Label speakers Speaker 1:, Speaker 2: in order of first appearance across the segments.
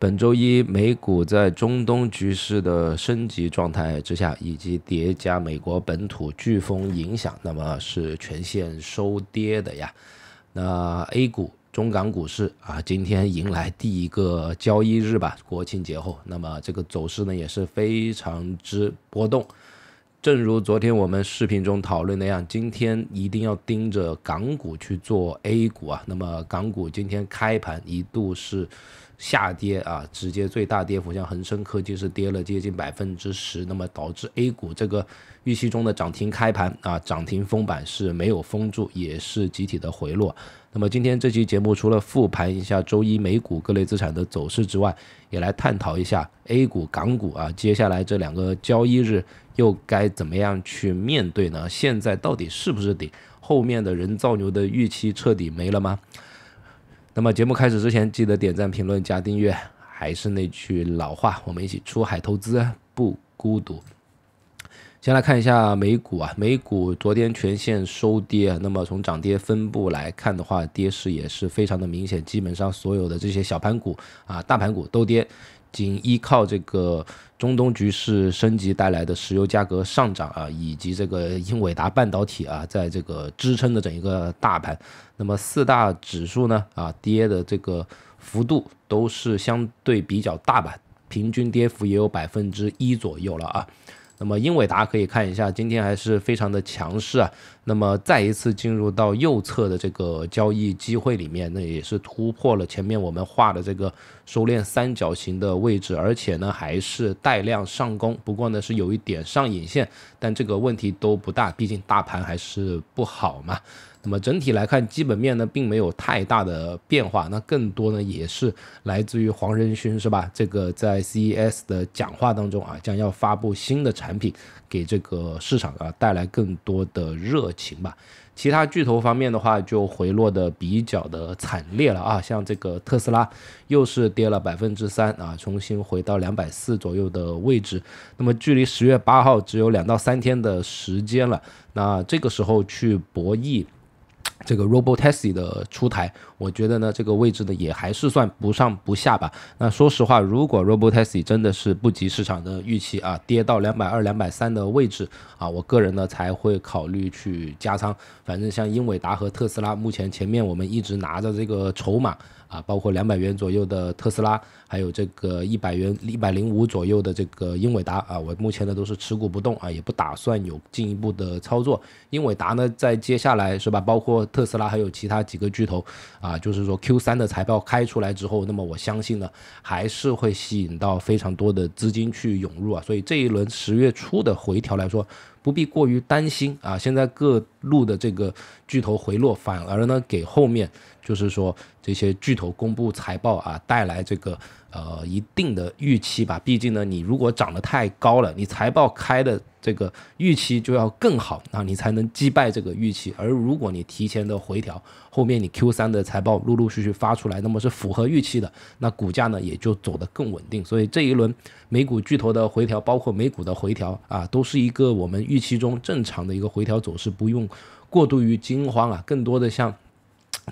Speaker 1: 本周一，美股在中东局势的升级状态之下，以及叠加美国本土飓风影响，那么是全线收跌的呀。那 A 股、中港股市啊，今天迎来第一个交易日吧，国庆节后，那么这个走势呢也是非常之波动。正如昨天我们视频中讨论那样，今天一定要盯着港股去做 A 股啊。那么港股今天开盘一度是。下跌啊，直接最大跌幅像恒生科技是跌了接近百分之十，那么导致 A 股这个预期中的涨停开盘啊，涨停封板是没有封住，也是集体的回落。那么今天这期节目除了复盘一下周一美股各类资产的走势之外，也来探讨一下 A 股、港股啊，接下来这两个交易日又该怎么样去面对呢？现在到底是不是顶？后面的人造牛的预期彻底没了吗？那么节目开始之前，记得点赞、评论、加订阅。还是那句老话，我们一起出海投资不孤独。先来看一下美股啊，美股昨天全线收跌。那么从涨跌分布来看的话，跌势也是非常的明显，基本上所有的这些小盘股啊、大盘股都跌，仅依靠这个。中东局势升级带来的石油价格上涨啊，以及这个英伟达半导体啊，在这个支撑的整一个大盘，那么四大指数呢啊，跌的这个幅度都是相对比较大吧，平均跌幅也有百分之一左右了啊。那么英伟达可以看一下，今天还是非常的强势啊。那么再一次进入到右侧的这个交易机会里面，那也是突破了前面我们画的这个收敛三角形的位置，而且呢还是带量上攻。不过呢是有一点上影线，但这个问题都不大，毕竟大盘还是不好嘛。那么整体来看，基本面呢并没有太大的变化，那更多呢也是来自于黄仁勋是吧？这个在 CES 的讲话当中啊，将要发布新的产品，给这个市场啊带来更多的热情吧。其他巨头方面的话，就回落的比较的惨烈了啊，像这个特斯拉又是跌了百分之三啊，重新回到两百四左右的位置。那么距离十月八号只有两到三天的时间了，那这个时候去博弈。这个 Robo Taxi 的出台，我觉得呢，这个位置呢也还是算不上不下吧。那说实话，如果 Robo Taxi 真的是不及市场的预期啊，跌到两百二、两百三的位置啊，我个人呢才会考虑去加仓。反正像英伟达和特斯拉，目前前面我们一直拿着这个筹码啊，包括两百元左右的特斯拉，还有这个一百元、一百零五左右的这个英伟达啊，我目前呢都是持股不动啊，也不打算有进一步的操作。英伟达呢，在接下来是吧，包括特斯拉还有其他几个巨头啊，就是说 Q 三的财报开出来之后，那么我相信呢，还是会吸引到非常多的资金去涌入啊，所以这一轮十月初的回调来说，不必过于担心啊。现在各路的这个巨头回落，反而呢给后面就是说这些巨头公布财报啊带来这个呃一定的预期吧。毕竟呢，你如果涨得太高了，你财报开的。这个预期就要更好啊，你才能击败这个预期。而如果你提前的回调，后面你 Q 三的财报陆陆续续发出来，那么是符合预期的，那股价呢也就走得更稳定。所以这一轮美股巨头的回调，包括美股的回调啊，都是一个我们预期中正常的一个回调走势，不用过度于惊慌啊，更多的像。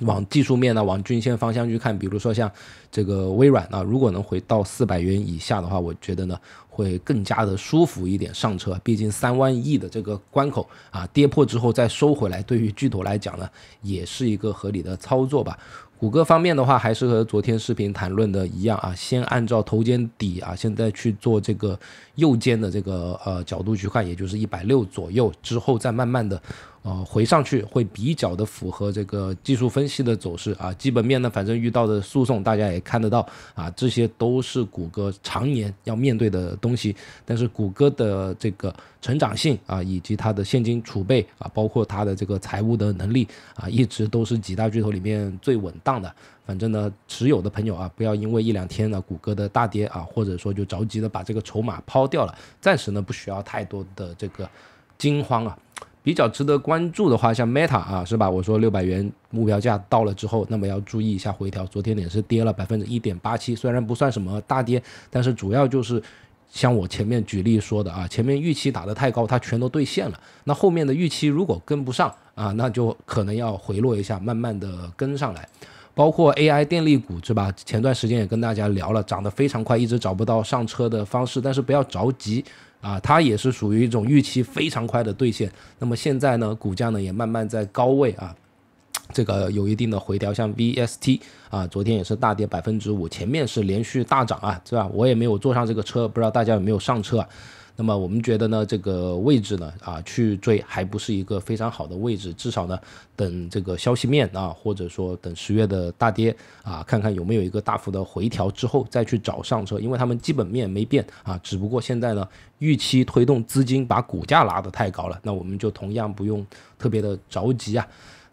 Speaker 1: 往技术面呢，往均线方向去看，比如说像这个微软啊，如果能回到四百元以下的话，我觉得呢会更加的舒服一点上车。毕竟三万亿的这个关口啊，跌破之后再收回来，对于巨头来讲呢，也是一个合理的操作吧。谷歌方面的话，还是和昨天视频谈论的一样啊，先按照头肩底啊，现在去做这个右肩的这个呃角度去看，也就是一百六左右之后，再慢慢的呃回上去，会比较的符合这个技术分析的走势啊。基本面呢，反正遇到的诉讼大家也看得到啊，这些都是谷歌常年要面对的东西。但是谷歌的这个成长性啊，以及它的现金储备啊，包括它的这个财务的能力啊，一直都是几大巨头里面最稳。当的，反正呢，持有的朋友啊，不要因为一两天呢，谷歌的大跌啊，或者说就着急的把这个筹码抛掉了。暂时呢，不需要太多的这个惊慌啊。比较值得关注的话，像 Meta 啊，是吧？我说六百元目标价到了之后，那么要注意一下回调。昨天也是跌了百分之一点八七，虽然不算什么大跌，但是主要就是像我前面举例说的啊，前面预期打的太高，它全都兑现了。那后面的预期如果跟不上啊，那就可能要回落一下，慢慢的跟上来。包括 AI 电力股，是吧？前段时间也跟大家聊了，涨得非常快，一直找不到上车的方式，但是不要着急啊，它也是属于一种预期非常快的兑现。那么现在呢，股价呢也慢慢在高位啊，这个有一定的回调。像 v s t 啊，昨天也是大跌百分之五，前面是连续大涨啊，是吧？我也没有坐上这个车，不知道大家有没有上车。啊。那么我们觉得呢，这个位置呢，啊，去追还不是一个非常好的位置，至少呢，等这个消息面啊，或者说等十月的大跌啊，看看有没有一个大幅的回调之后再去找上车，因为他们基本面没变啊，只不过现在呢，预期推动资金把股价拉得太高了，那我们就同样不用特别的着急啊。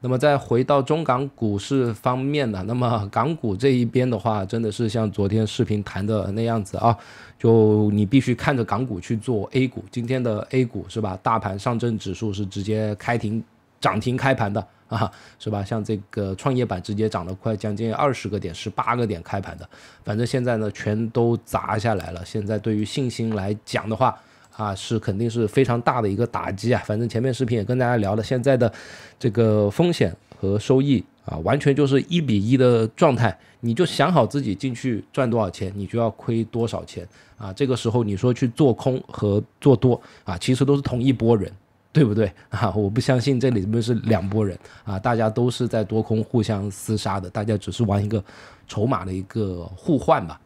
Speaker 1: 那么再回到中港股市方面呢？那么港股这一边的话，真的是像昨天视频谈的那样子啊，就你必须看着港股去做 A 股。今天的 A 股是吧？大盘上证指数是直接开停涨停开盘的啊，是吧？像这个创业板直接涨了快将近二十个点，十八个点开盘的，反正现在呢全都砸下来了。现在对于信心来讲的话。啊，是肯定是非常大的一个打击啊！反正前面视频也跟大家聊了，现在的这个风险和收益啊，完全就是一比一的状态。你就想好自己进去赚多少钱，你就要亏多少钱啊！这个时候你说去做空和做多啊，其实都是同一波人，对不对 啊？我不相信这里面是两波人啊，大家都是在多空互相厮杀的，大家只是玩一个筹码的一个互换吧。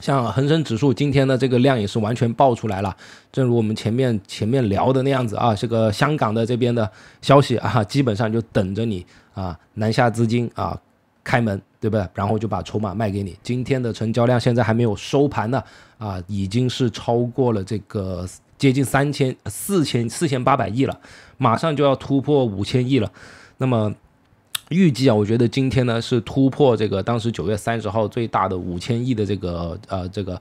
Speaker 1: 像恒生指数今天的这个量也是完全爆出来了，正如我们前面前面聊的那样子啊，这个香港的这边的消息啊，基本上就等着你啊，南下资金啊开门对不？对？然后就把筹码卖给你。今天的成交量现在还没有收盘呢啊，已经是超过了这个接近三千四千四千八百亿了，马上就要突破五千亿了。那么。预计啊，我觉得今天呢是突破这个当时九月三十号最大的五千亿的这个呃这个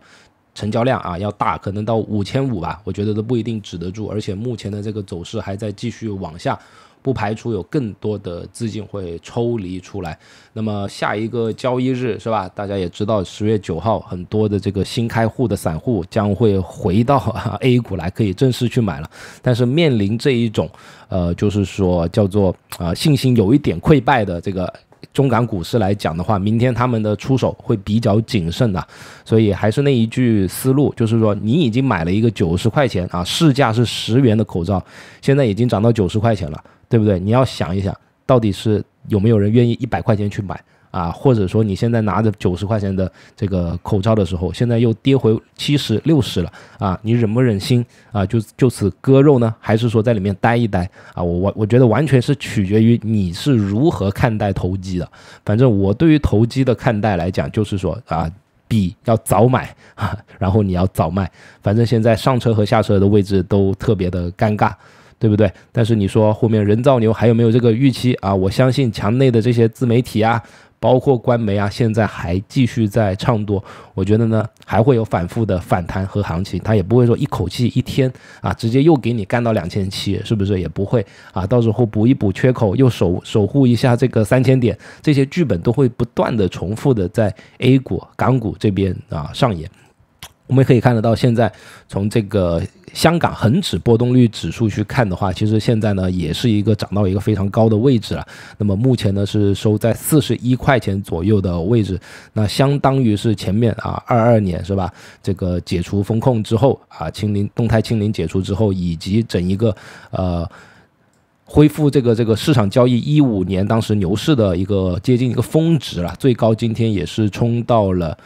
Speaker 1: 成交量啊，要大，可能到五千五吧，我觉得都不一定止得住，而且目前的这个走势还在继续往下。不排除有更多的资金会抽离出来。那么下一个交易日是吧？大家也知道，十月九号，很多的这个新开户的散户将会回到 A 股来，可以正式去买了。但是面临这一种，呃，就是说叫做啊信心有一点溃败的这个中港股市来讲的话，明天他们的出手会比较谨慎的。所以还是那一句思路，就是说你已经买了一个九十块钱啊，市价是十元的口罩，现在已经涨到九十块钱了。对不对？你要想一想，到底是有没有人愿意一百块钱去买啊？或者说你现在拿着九十块钱的这个口罩的时候，现在又跌回七十六十了啊？你忍不忍心啊？就就此割肉呢？还是说在里面待一待啊？我我我觉得完全是取决于你是如何看待投机的。反正我对于投机的看待来讲，就是说啊，比要早买啊，然后你要早卖。反正现在上车和下车的位置都特别的尴尬。对不对？但是你说后面人造牛还有没有这个预期啊？我相信墙内的这些自媒体啊，包括官媒啊，现在还继续在唱多。我觉得呢，还会有反复的反弹和行情。他也不会说一口气一天啊，直接又给你干到两千七，是不是？也不会啊，到时候补一补缺口，又守守护一下这个三千点，这些剧本都会不断的重复的在 A 股、港股这边啊上演。我们可以看得到，现在从这个香港恒指波动率指数去看的话，其实现在呢也是一个涨到了一个非常高的位置了。那么目前呢是收在四十一块钱左右的位置，那相当于是前面啊二二年是吧？这个解除风控之后啊清零动态清零解除之后，以及整一个呃恢复这个这个市场交易一五年当时牛市的一个接近一个峰值了，最高今天也是冲到了。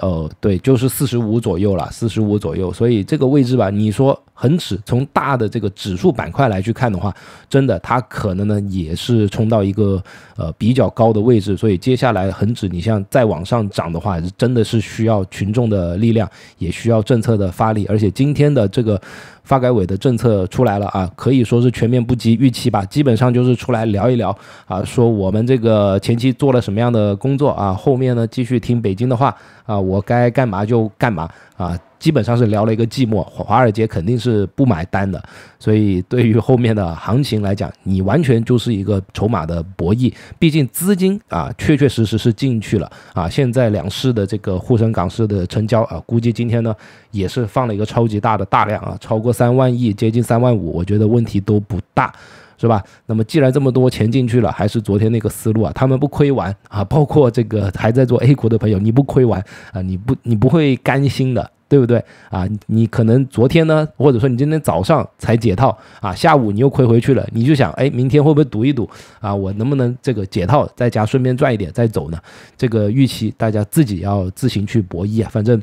Speaker 1: 哦，对，就是四十五左右了，四十五左右，所以这个位置吧，你说。恒指从大的这个指数板块来去看的话，真的它可能呢也是冲到一个呃比较高的位置，所以接下来恒指你像再往上涨的话，真的是需要群众的力量，也需要政策的发力，而且今天的这个发改委的政策出来了啊，可以说是全面不及预期吧，基本上就是出来聊一聊啊，说我们这个前期做了什么样的工作啊，后面呢继续听北京的话啊，我该干嘛就干嘛啊。基本上是聊了一个寂寞，华尔街肯定是不买单的，所以对于后面的行情来讲，你完全就是一个筹码的博弈。毕竟资金啊，确确实实是进去了啊。现在两市的这个沪深港市的成交啊，估计今天呢也是放了一个超级大的大量啊，超过三万亿，接近三万五。我觉得问题都不大，是吧？那么既然这么多钱进去了，还是昨天那个思路啊，他们不亏完啊，包括这个还在做 A 股的朋友，你不亏完啊，你不你不会甘心的。对不对啊？你可能昨天呢，或者说你今天早上才解套啊，下午你又亏回去了，你就想，哎，明天会不会赌一赌啊？我能不能这个解套在家顺便赚一点再走呢？这个预期大家自己要自行去博弈啊。反正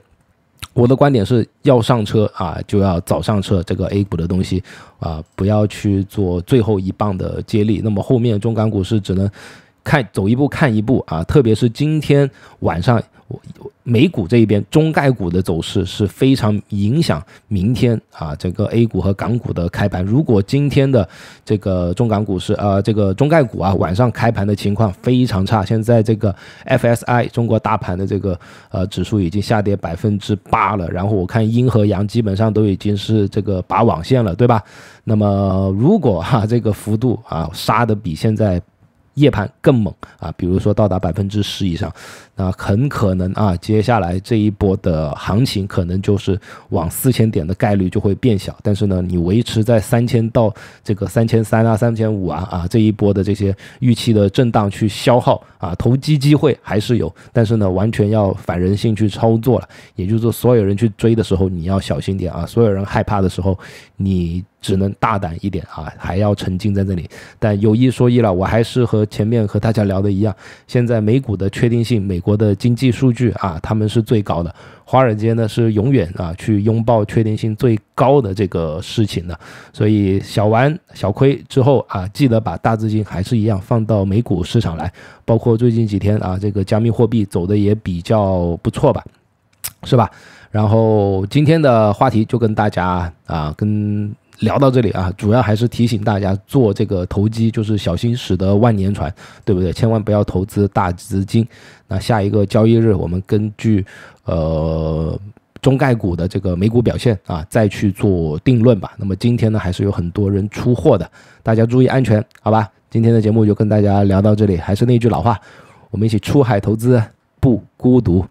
Speaker 1: 我的观点是要上车啊，就要早上车。这个 A 股的东西啊，不要去做最后一棒的接力。那么后面中港股市只能看走一步看一步啊。特别是今天晚上。美股这一边中概股的走势是非常影响明天啊整个 A 股和港股的开盘。如果今天的这个中港股市啊，这个中概股啊晚上开盘的情况非常差。现在这个 FSI 中国大盘的这个呃指数已经下跌百分之八了。然后我看阴和阳基本上都已经是这个拔网线了，对吧？那么如果哈这个幅度啊杀的比现在。夜盘更猛啊，比如说到达百分之十以上，那很可能啊，接下来这一波的行情可能就是往四千点的概率就会变小。但是呢，你维持在三千到这个三千三啊、三千五啊啊这一波的这些预期的震荡去消耗啊，投机机会还是有。但是呢，完全要反人性去操作了，也就是说，所有人去追的时候你要小心点啊，所有人害怕的时候你。只能大胆一点啊，还要沉浸在这里。但有一说一了，我还是和前面和大家聊的一样，现在美股的确定性，美国的经济数据啊，他们是最高的。华尔街呢是永远啊去拥抱确定性最高的这个事情的。所以小玩小亏之后啊，记得把大资金还是一样放到美股市场来。包括最近几天啊，这个加密货币走的也比较不错吧，是吧？然后今天的话题就跟大家啊跟。聊到这里啊，主要还是提醒大家做这个投机，就是小心驶得万年船，对不对？千万不要投资大资金。那下一个交易日，我们根据，呃，中概股的这个美股表现啊，再去做定论吧。那么今天呢，还是有很多人出货的，大家注意安全，好吧？今天的节目就跟大家聊到这里，还是那句老话，我们一起出海投资不孤独。